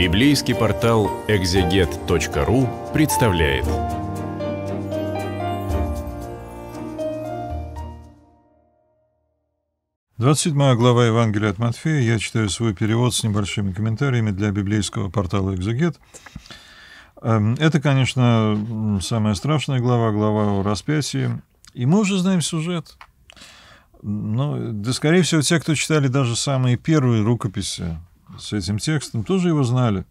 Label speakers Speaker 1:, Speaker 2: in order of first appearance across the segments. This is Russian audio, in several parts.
Speaker 1: Библейский портал экзегет.ру представляет. Двадцать седьмая глава Евангелия от Матфея. Я читаю свой перевод с небольшими комментариями для библейского портала «Экзегет». Эм, это, конечно, самая страшная глава, глава о распятии. И мы уже знаем сюжет. Ну, да, скорее всего, те, кто читали даже самые первые рукописи с этим текстом, тоже его знали,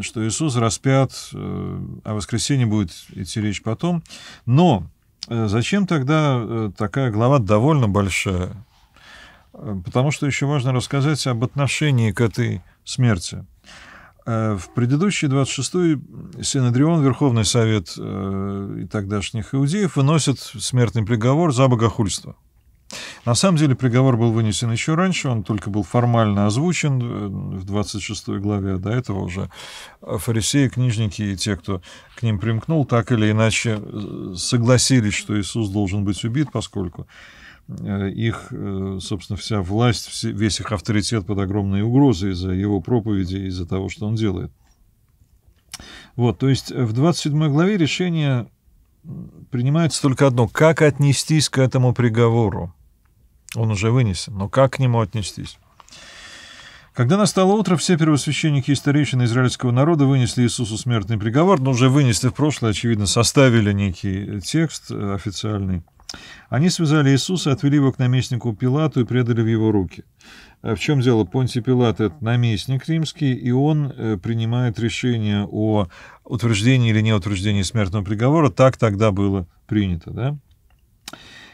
Speaker 1: что Иисус распят, э, о воскресенье будет идти речь потом. Но э, зачем тогда э, такая глава довольно большая? Потому что еще важно рассказать об отношении к этой смерти. В предыдущий 26-й Синодрион, Верховный Совет и тогдашних иудеев, выносит смертный приговор за богохульство – на самом деле приговор был вынесен еще раньше, он только был формально озвучен э, в 26 главе, до этого уже фарисеи, книжники и те, кто к ним примкнул, так или иначе э, согласились, что Иисус должен быть убит, поскольку э, их, собственно, вся власть, весь их авторитет под огромной угрозой из-за его проповеди, из-за того, что он делает. Вот, то есть в 27 главе решение принимается только одно – как отнестись к этому приговору. Он уже вынесен, но как к нему отнестись? Когда настало утро, все первосвященники и старейшины израильского народа вынесли Иисусу смертный приговор, но уже вынесли в прошлое, очевидно, составили некий текст э, официальный. Они связали Иисуса, отвели его к наместнику Пилату и предали в его руки. А в чем дело? Понтий Пилат — это наместник римский, и он э, принимает решение о утверждении или неутверждении смертного приговора. Так тогда было принято, да?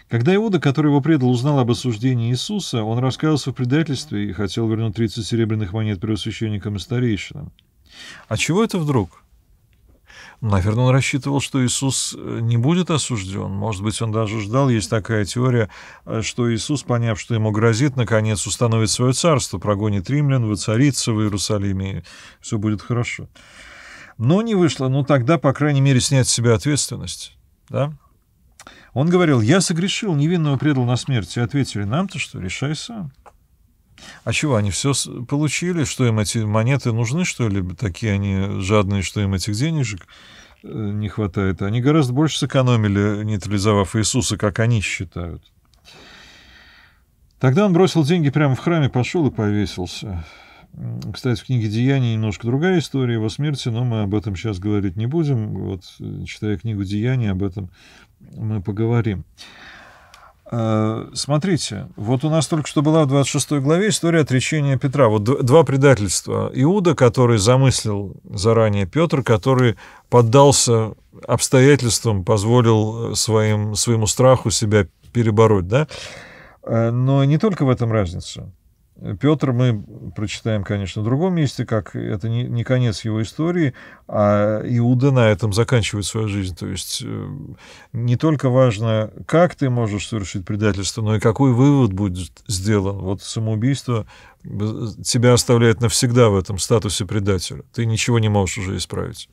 Speaker 1: Когда Иуда, который его предал, узнал об осуждении Иисуса, он раскаялся в предательстве и хотел вернуть 30 серебряных монет первосвященникам и старейшинам. А чего это вдруг? Наверное, он рассчитывал, что Иисус э, не будет осужден. Может быть, он даже ждал. Есть такая теория, э, что Иисус, поняв, что ему грозит, наконец установит свое царство, прогонит римлян, воцарится в Иерусалиме, и все будет хорошо. Но не вышло. Но ну, тогда, по крайней мере, снять с себя ответственность. Да? Он говорил, я согрешил, невинного предал на смерть. И ответили, нам-то что, решай сам. А чего, они все получили, что им эти монеты нужны, что ли? Такие они жадные, что им этих денежек э, не хватает. Они гораздо больше сэкономили, нейтрализовав Иисуса, как они считают. Тогда он бросил деньги прямо в храме, пошел и повесился. Кстати, в книге «Деяний» немножко другая история его смерти, но мы об этом сейчас говорить не будем. Вот, э, читая книгу «Деяний», об этом мы поговорим. Э, смотрите, вот у нас только что была в 26 главе история отречения Петра. Вот два предательства. Иуда, который замыслил заранее Петр, который поддался обстоятельствам, позволил э, своим, своему страху себя перебороть. Да? Э, но не только в этом разница. Петр мы прочитаем, конечно, в другом месте, как это не, не конец его истории, а Иуда на этом заканчивает свою жизнь. То есть э, не только важно, как ты можешь совершить предательство, но и какой вывод будет сделан. Вот самоубийство э, тебя оставляет навсегда в этом статусе предателя. Ты ничего не можешь уже исправить.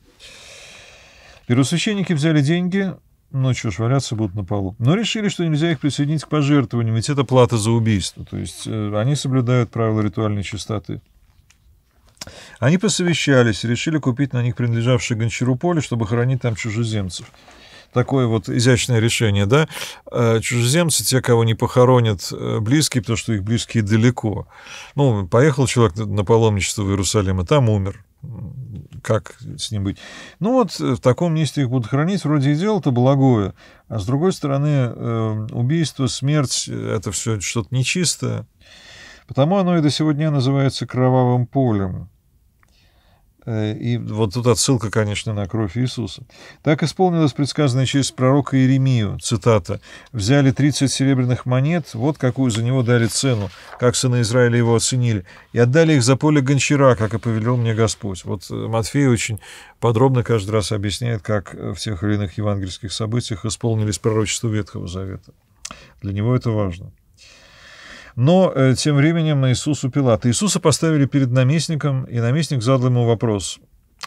Speaker 1: Первосвященники взяли деньги, ну, что ж, будут на полу. Но решили, что нельзя их присоединить к пожертвованиям, ведь это плата за убийство. То есть э, они соблюдают правила ритуальной чистоты. Они посовещались, решили купить на них принадлежавшее Гончару поле, чтобы хоронить там чужеземцев. Такое вот изящное решение, да? Э, чужеземцы, те, кого не похоронят э, близкие, потому что их близкие далеко. Ну, поехал человек на паломничество в Иерусалим, и там умер как с ним быть. Ну вот э, в таком месте их будут хранить, вроде и дело-то благое, а с другой стороны э, убийство, смерть, это все что-то нечистое. Потому оно и до сегодня называется кровавым полем. Э, и вот тут отсылка, конечно, на кровь Иисуса. «Так исполнилось предсказанное через пророка Иеремию», цитата, «взяли 30 серебряных монет, вот какую за него дали цену, как сына Израиля его оценили, и отдали их за поле гончара, как и повелел мне Господь». Вот э, Матфей очень подробно каждый раз объясняет, как э, в тех или иных евангельских событиях исполнились пророчества Ветхого Завета. Для него это важно. Но э, тем временем Иисус у Пилата. Иисуса поставили перед наместником, и наместник задал ему вопрос.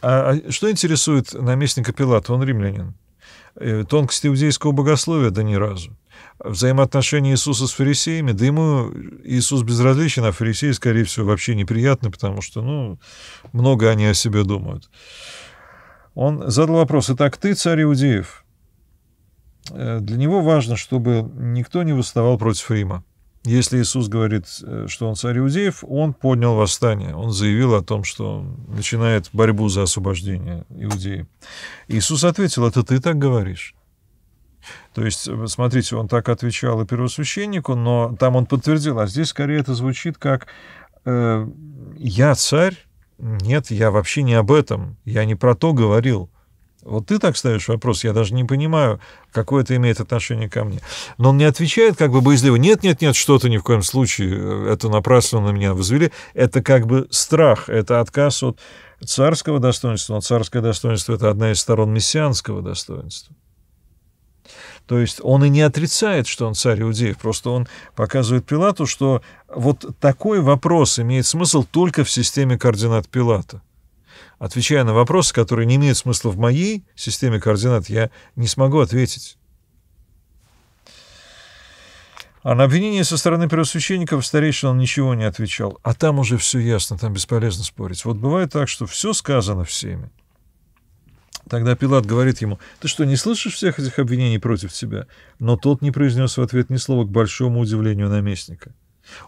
Speaker 1: А, а что интересует наместника Пилата? Он римлянин. Э, тонкости иудейского богословия, да ни разу. Взаимоотношения Иисуса с фарисеями, да ему Иисус безразличен, а фарисеи, скорее всего, вообще неприятны, потому что, ну, много они о себе думают. Он задал вопрос, «Итак, ты царь иудеев?» э, Для него важно, чтобы никто не восставал против Рима. Если Иисус говорит, э, что он царь иудеев, он поднял восстание. Он заявил о том, что начинает борьбу за освобождение иудеев. Иисус ответил, это ты так говоришь. То есть, э, смотрите, он так отвечал и первосвященнику, но там он подтвердил, а здесь скорее это звучит как э, «я царь», нет, я вообще не об этом, я не про то говорил. Вот ты так ставишь вопрос, я даже не понимаю, какое это имеет отношение ко мне. Но он не отвечает как бы боязливо, нет, нет, нет, что-то ни в коем случае, э, это напрасно на меня возвели. Это как бы страх, это отказ от царского достоинства, но царское достоинство – это одна из сторон мессианского достоинства. То есть он и не отрицает, что он царь иудеев, просто он показывает Пилату, что вот такой вопрос имеет смысл только в системе координат Пилата – Отвечая на вопросы, которые не имеют смысла в моей системе координат, я не смогу ответить. А на обвинение со стороны первосвященников старейшин он ничего не отвечал. А там уже все ясно, там бесполезно спорить. Вот бывает так, что все сказано всеми. Тогда Пилат говорит ему, «Ты что, не слышишь всех этих обвинений против тебя?» Но тот не произнес в ответ ни слова к большому удивлению наместника.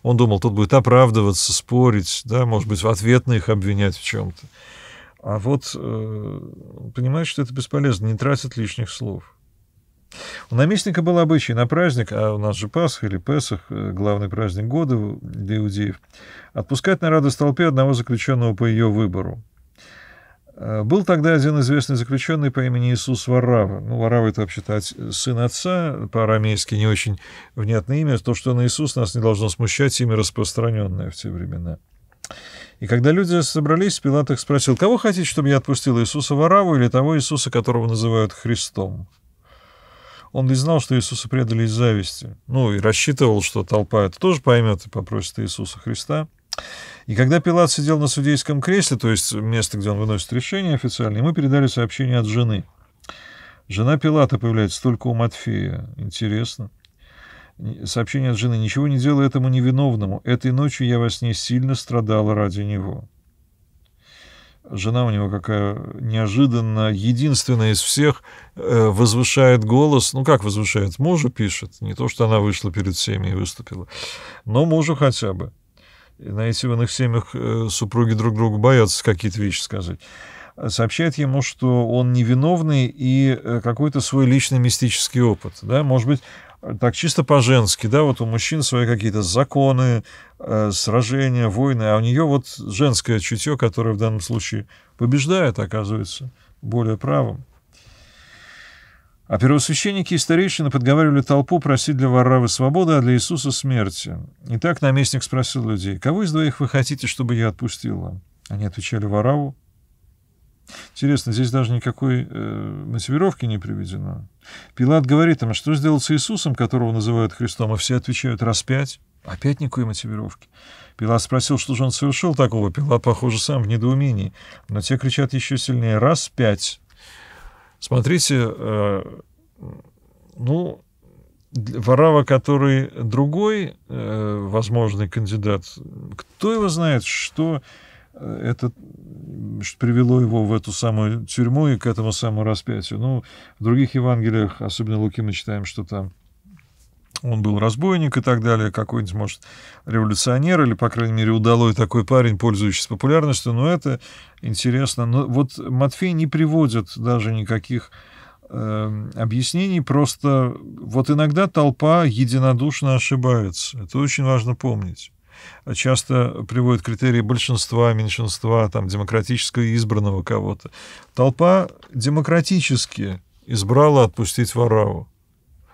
Speaker 1: Он думал, тот будет оправдываться, спорить, да, может быть, в ответ на их обвинять в чем-то. А вот э, понимаешь, что это бесполезно, не тратит лишних слов. У наместника был обычай на праздник, а у нас же Пасха или Песах, э, главный праздник года для иудеев, отпускать на радость толпе одного заключенного по ее выбору. Э, был тогда один известный заключенный по имени Иисус Варава. Ну, Варава — это вообще-то сын отца, по-арамейски не очень внятное имя. То, что на Иисус нас не должно смущать, имя распространенное в те времена. И когда люди собрались, Пилат их спросил, «Кого хотите, чтобы я отпустил, Иисуса Вараву или того Иисуса, которого называют Христом?» Он не знал, что Иисуса предали из зависти. Ну, и рассчитывал, что толпа это тоже поймет и попросит Иисуса Христа. И когда Пилат сидел на судейском кресле, то есть место, где он выносит решение официальное, ему передали сообщение от жены. Жена Пилата появляется только у Матфея. Интересно. Сообщение от жены «Ничего не делай этому невиновному. Этой ночью я во сне сильно страдала ради него». Жена у него какая неожиданно, единственная из всех, э, возвышает голос. Ну, как возвышает? Мужу пишет. Не то, что она вышла перед всеми и выступила. Но мужу хотя бы. на в иных семьях э, супруги друг другу боятся какие-то вещи сказать сообщает ему, что он невиновный и э, какой-то свой личный мистический опыт. Да? Может быть, так чисто по-женски, да, вот у мужчин свои какие-то законы, э, сражения, войны, а у нее вот женское чутье, которое в данном случае побеждает, оказывается, более правым. А первосвященники и старейшины подговаривали толпу просить для Варравы свободы, а для Иисуса смерти. Итак, наместник спросил людей, «Кого из двоих вы хотите, чтобы я отпустила? Они отвечали Вараву, Интересно, здесь даже никакой э, мотивировки не приведено. Пилат говорит им, а что сделал с Иисусом, которого называют Христом, и все отвечают «распять». Опять никакой мотивировки. Пилат спросил, что же он совершил такого. Пилат, похоже, сам в недоумении. Но те кричат еще сильнее «распять». Смотрите, э, ну, Варава, который другой э, возможный кандидат, кто его знает, что Э, это привело его в эту самую тюрьму и к этому самому распятию. Ну, в других Евангелиях, особенно Луки, мы читаем, что там он был разбойник и так далее, какой-нибудь, может, революционер, или, по крайней мере, удалой такой парень, пользующийся популярностью, но это интересно. Но вот Матфей не приводит даже никаких э, объяснений, просто вот иногда толпа единодушно ошибается. Это очень важно помнить часто приводят критерии большинства, меньшинства, там, демократического избранного кого-то. Толпа демократически избрала отпустить Варау.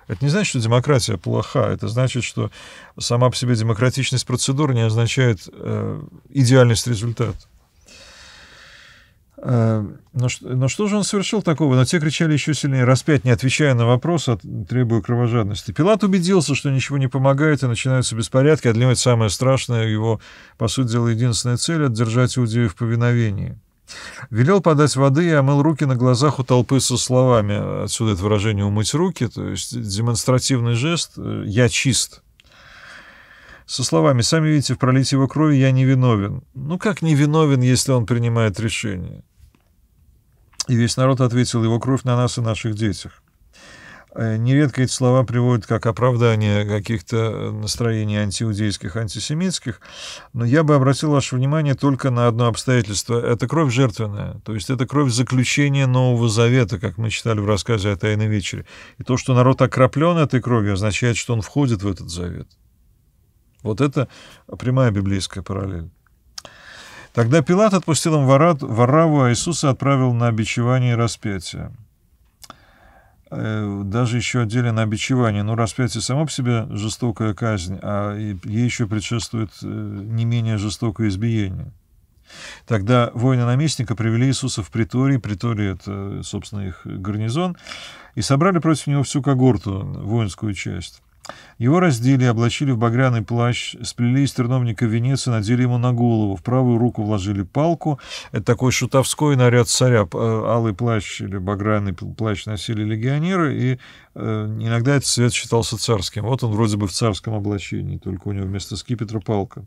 Speaker 1: Это не значит, что демократия плоха. Это значит, что сама по себе демократичность процедур не означает э, идеальность результата. Эм, но, но что же он совершил такого? Но те кричали еще сильнее, распять, не отвечая на вопрос, а требуя кровожадности. Пилат убедился, что ничего не помогает, и начинаются беспорядки, а Для него самое страшное, его, по сути дела, единственная цель — отдержать иудеев в повиновении. Велел подать воды и омыл руки на глазах у толпы со словами, отсюда это выражение «умыть руки», то есть демонстративный жест э, «я чист», со словами «Сами видите, в пролитии его крови я не виновен». Ну как не виновен, если он принимает решение? И весь народ ответил, его кровь на нас и наших детях. Э, нередко эти слова приводят как оправдание каких-то э, настроений антиудейских, антисемитских, но я бы обратил ваше внимание только на одно обстоятельство. Это кровь жертвенная, то есть это кровь заключения Нового Завета, как мы читали в рассказе о Тайной Вечере. И то, что народ окроплен этой кровью, означает, что он входит в этот завет. Вот это прямая библейская параллель. Тогда Пилат отпустил им Вараву, а Иисуса отправил на обичевание и распятие. Э, даже еще отдели на обичевание. Но ну, распятие само по себе жестокая казнь, а ей еще предшествует э, не менее жестокое избиение. Тогда воины наместника привели Иисуса в приторий, приторий — это, собственно, их гарнизон, и собрали против него всю когорту, воинскую часть. Его раздели, облачили в багряный плащ, сплели из терновника венец и надели ему на голову. В правую руку вложили палку. Это такой шутовской наряд царя. Э, алый плащ или багряный плащ носили легионеры, и э, иногда этот цвет считался царским. Вот он вроде бы в царском облачении, только у него вместо скипетра палка.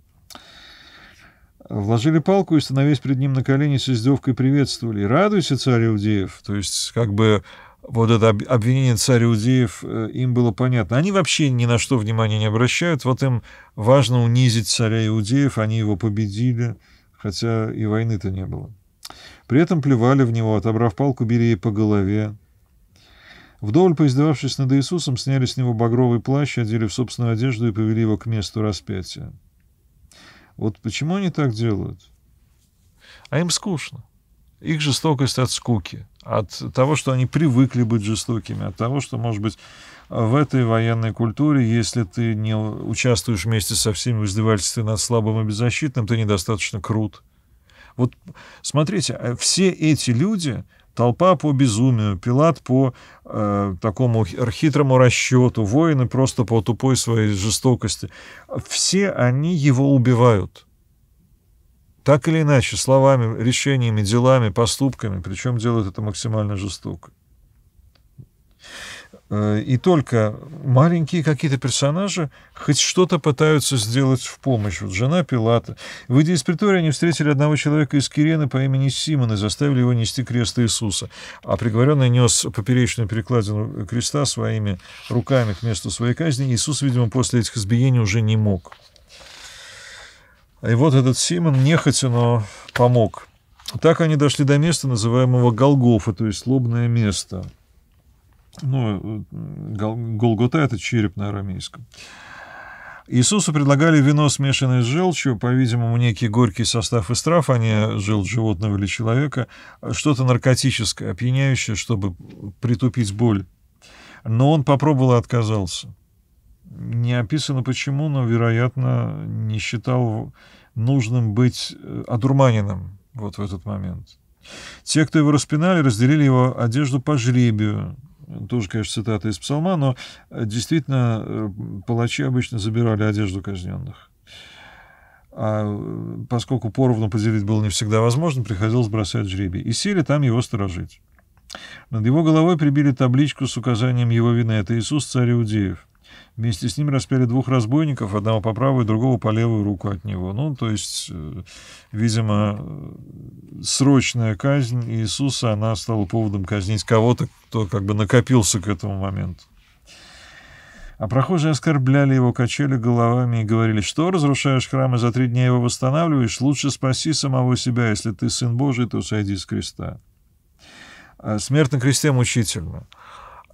Speaker 1: Вложили палку и, становясь перед ним на колени, с издевкой приветствовали. «Радуйся, царь Иудеев!» То есть, как бы вот это обвинение царя Иудеев, э, им было понятно. Они вообще ни на что внимания не обращают, вот им важно унизить царя Иудеев, они его победили, хотя и войны-то не было. При этом плевали в него, отобрав палку, били ей по голове. Вдоволь поиздававшись над Иисусом, сняли с него багровый плащ, одели в собственную одежду и повели его к месту распятия. Вот почему они так делают? А им скучно. Их жестокость от скуки – от того, что они привыкли быть жестокими, от того, что, может быть, в этой военной культуре, если ты не участвуешь вместе со всеми в издевательстве над слабым и беззащитным, ты недостаточно крут. Вот смотрите, э, все эти люди, толпа по безумию, Пилат по э, такому хитрому расчету, воины просто по тупой своей жестокости, все они его убивают так или иначе, словами, решениями, делами, поступками, причем делают это максимально жестоко. Э, и только маленькие какие-то персонажи хоть что-то пытаются сделать в помощь. Вот жена Пилата. Выйдя из притория, они встретили одного человека из Кирены по имени Симон и заставили его нести крест Иисуса. А приговоренный нес поперечную перекладину креста своими руками к месту своей казни. Иисус, видимо, после этих избиений уже не мог. И вот этот Симон нехотя, но помог. Так они дошли до места, называемого Голгофа, то есть лобное место. Ну, Голгота – это череп на арамейском. Иисусу предлагали вино, смешанное с желчью, по-видимому, некий горький состав из трав, а не желчь животного или человека, что-то наркотическое, опьяняющее, чтобы притупить боль. Но он попробовал и отказался. Не описано почему, но, вероятно, не считал нужным быть э, одурманенным вот в этот момент. Те, кто его распинали, разделили его одежду по жребию. Тоже, конечно, цитата из псалма, но э, действительно э, палачи обычно забирали одежду казненных. А поскольку поровну поделить было не всегда возможно, приходилось бросать жребий. И сели там его сторожить. Над его головой прибили табличку с указанием его вины. Это Иисус, царь Иудеев. Вместе с ним распяли двух разбойников, одного по правую, другого по левую руку от него. Ну, то есть, э, видимо, э, срочная казнь Иисуса, она стала поводом казнить кого-то, кто как бы накопился к этому моменту. А прохожие оскорбляли его, качали головами и говорили, что разрушаешь храм и за три дня его восстанавливаешь, лучше спаси самого себя, если ты сын Божий, то сойди с креста. А Смерть на кресте мучительно.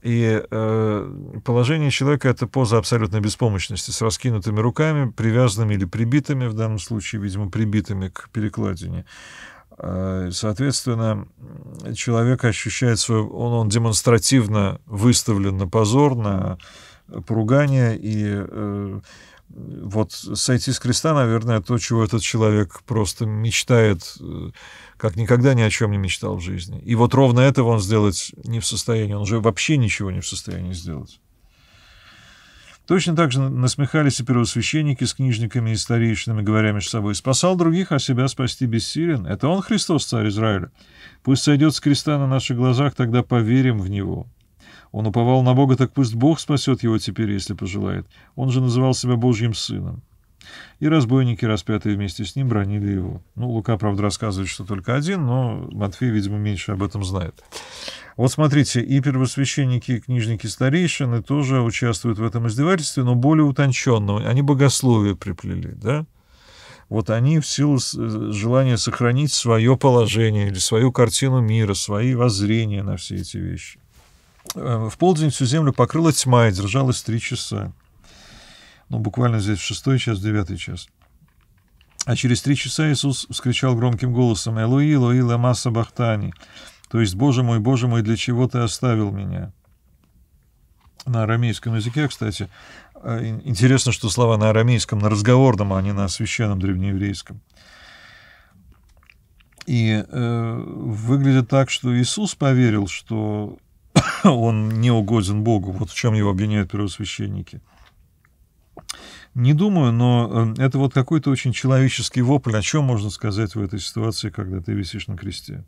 Speaker 1: И э, положение человека — это поза абсолютной беспомощности, с раскинутыми руками, привязанными или прибитыми, в данном случае, видимо, прибитыми к перекладине. Э, соответственно, человек ощущает свое... Он, он демонстративно выставлен на позор, на... Э, поругания и э, вот сойти с креста, наверное, то, чего этот человек просто мечтает, э, как никогда ни о чем не мечтал в жизни. И вот ровно этого он сделать не в состоянии, он уже вообще ничего не в состоянии сделать. Точно так же насмехались и первосвященники с книжниками и старейшинами, говоря между собой, «Спасал других, а себя спасти бессилен. Это он Христос, царь Израиля. Пусть сойдет с креста на наших глазах, тогда поверим в Него». Он уповал на Бога, так пусть Бог спасет его теперь, если пожелает. Он же называл себя Божьим сыном. И разбойники, распятые вместе с ним, бронили его. Ну, Лука, правда, рассказывает, что только один, но Матфей, видимо, меньше об этом знает. Вот смотрите, и первосвященники, и книжники старейшины тоже участвуют в этом издевательстве, но более утонченно. Они богословие приплели, да? Вот они в силу э, желания сохранить свое положение или свою картину мира, свои воззрения на все эти вещи. Э, в полдень всю землю покрыла тьма и держалась три часа. Ну, буквально здесь в шестой час, девятый час. А через три часа Иисус вскричал громким голосом «Элои, луи, ламаса бахтани!» То есть «Боже мой, Боже мой, для чего ты оставил меня?» На арамейском языке, кстати, э, интересно, что слова на арамейском, на разговорном, а не на священном древнееврейском. И э, выглядит так, что Иисус поверил, что он не угоден Богу. Вот в чем его обвиняют первосвященники. Не думаю, но э, это вот какой-то очень человеческий вопль. О чем можно сказать в этой ситуации, когда ты висишь на кресте?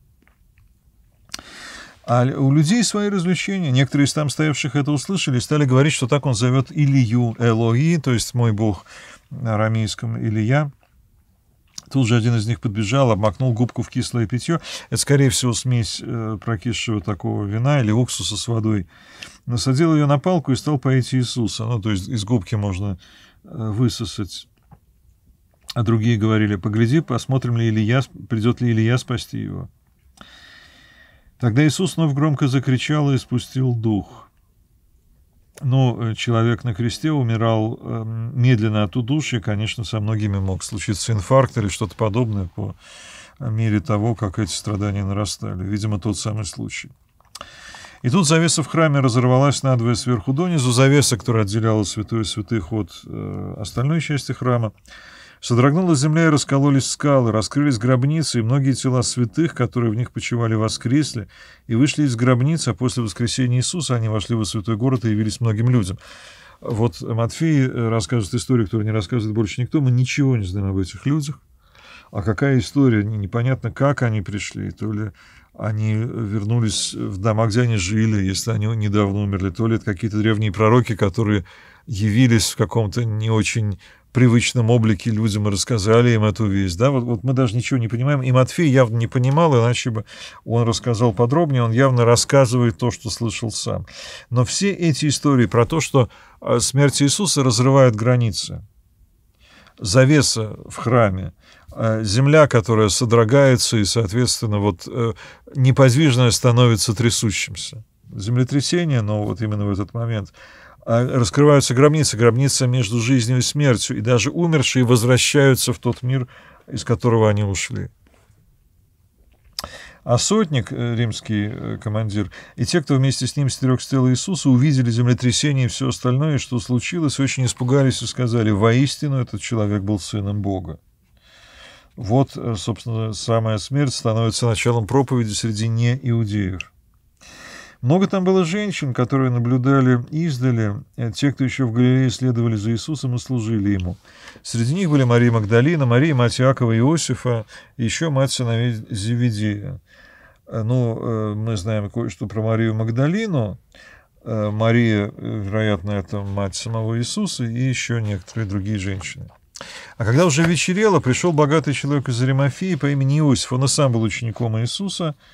Speaker 1: А у людей свои развлечения. Некоторые из там стоявших это услышали и стали говорить, что так он зовет Илью Элои, то есть мой бог на арамейском Илья. Тут же один из них подбежал, обмакнул губку в кислое питье. Это, скорее всего, смесь э, прокисшего такого вина или уксуса с водой. Насадил ее на палку и стал поить Иисуса. Ну, то есть из губки можно э, высосать. А другие говорили, погляди, посмотрим ли Илья, придет ли Илья спасти его. Тогда Иисус вновь громко закричал и спустил дух. Ну, э, человек на кресте умирал эм, медленно от удушья, конечно, со многими мог случиться инфаркт или что-то подобное по мере того, как эти страдания нарастали. Видимо, тот самый случай. И тут завеса в храме разорвалась надвое сверху донизу, завеса, которая отделяла святую святых от э, остальной части храма. Содрогнулась земля и раскололись скалы, раскрылись гробницы, и многие тела святых, которые в них почивали, воскресли, и вышли из гробниц, а после воскресения Иисуса они вошли во святой город и явились многим людям. Вот Матфей э, рассказывает историю, которую не рассказывает больше никто, мы ничего не знаем об этих людях, а какая история, непонятно, как они пришли, то ли они вернулись в дома, где они жили, если они недавно умерли, то ли это какие-то древние пророки, которые явились в каком-то не очень привычном облике людям и рассказали им эту весть. Да? Вот, вот мы даже ничего не понимаем. И Матфей явно не понимал, иначе бы он рассказал подробнее, он явно рассказывает то, что слышал сам. Но все эти истории про то, что э, смерть Иисуса разрывает границы, завеса в храме, э, земля, которая содрогается и, соответственно, вот э, неподвижная становится трясущимся. Землетрясение, но вот именно в этот момент – а раскрываются гробницы, гробница между жизнью и смертью, и даже умершие возвращаются в тот мир, из которого они ушли. А сотник, э, римский э, командир, и те, кто вместе с ним стерег стрелы Иисуса, увидели землетрясение и все остальное, что случилось, очень испугались и сказали, воистину этот человек был сыном Бога. Вот, э, собственно, самая смерть становится началом проповеди среди неиудеев. Много там было женщин, которые наблюдали издали, э, те, кто еще в Галилее следовали за Иисусом и служили Ему. Среди них были Мария Магдалина, Мария, мать Иакова, Иосифа, и еще мать сыновей Зеведея. Э, ну, э, мы знаем кое-что про Марию Магдалину. Мария, вероятно, это мать самого Иисуса и еще некоторые другие женщины. А когда уже вечерело, пришел богатый человек из Римофии по имени Иосиф. Он и сам был учеником Иисуса –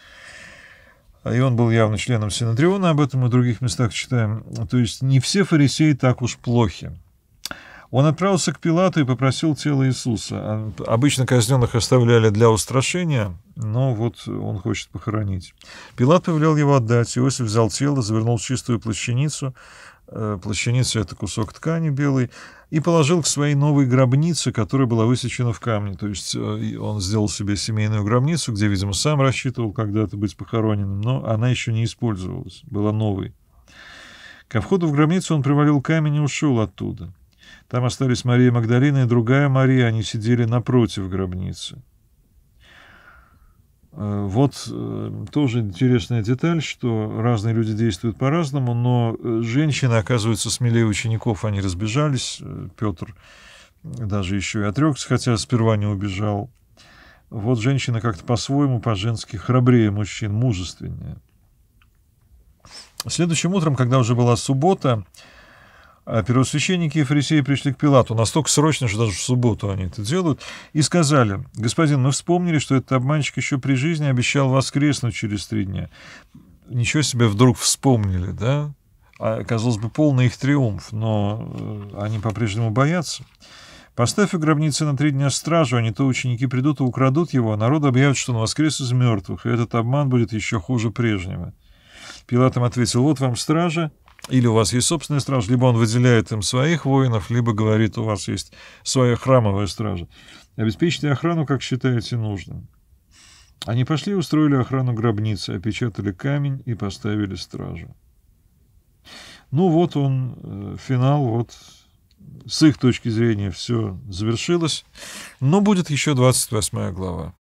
Speaker 1: и он был явно членом Синодриона, об этом мы в других местах читаем, то есть не все фарисеи так уж плохи. Он отправился к Пилату и попросил тело Иисуса. А, обычно казненных оставляли для устрашения, но вот он хочет похоронить. Пилат повелел его отдать. Иосиф взял тело, завернул в чистую плащаницу, Э, плащаница — это кусок ткани белый, и положил к своей новой гробнице, которая была высечена в камне. То есть э, он сделал себе семейную гробницу, где, видимо, сам рассчитывал когда-то быть похороненным, но она еще не использовалась, была новой. Ко входу в гробницу он привалил камень и ушел оттуда. Там остались Мария Магдалина и другая Мария, они сидели напротив гробницы. Э, вот э, тоже интересная деталь, что разные люди действуют по-разному, но э, женщины, оказывается, смелее учеников, они разбежались. Петр даже еще и отрекся, хотя сперва не убежал. Вот женщина как-то по-своему, по-женски храбрее мужчин, мужественнее. Следующим утром, когда уже была суббота, а первосвященники и фарисеи пришли к Пилату настолько срочно, что даже в субботу они это делают, и сказали, «Господин, мы вспомнили, что этот обманщик еще при жизни обещал воскреснуть через три дня». Ничего себе вдруг вспомнили, да? А, казалось бы, полный их триумф, но э, они по-прежнему боятся. «Поставь у гробницы на три дня стражу, а не то ученики придут и украдут его, а народ объявит, что он воскрес из мертвых, и этот обман будет еще хуже прежнего». Пилатом ответил, «Вот вам стража, или у вас есть собственная стража, либо он выделяет им своих воинов, либо говорит, у вас есть своя храмовая стража. Обеспечьте охрану, как считаете нужным. Они пошли и устроили охрану гробницы, опечатали камень и поставили стражу. Ну вот он, э, финал, вот с их точки зрения все завершилось, но будет еще 28 глава.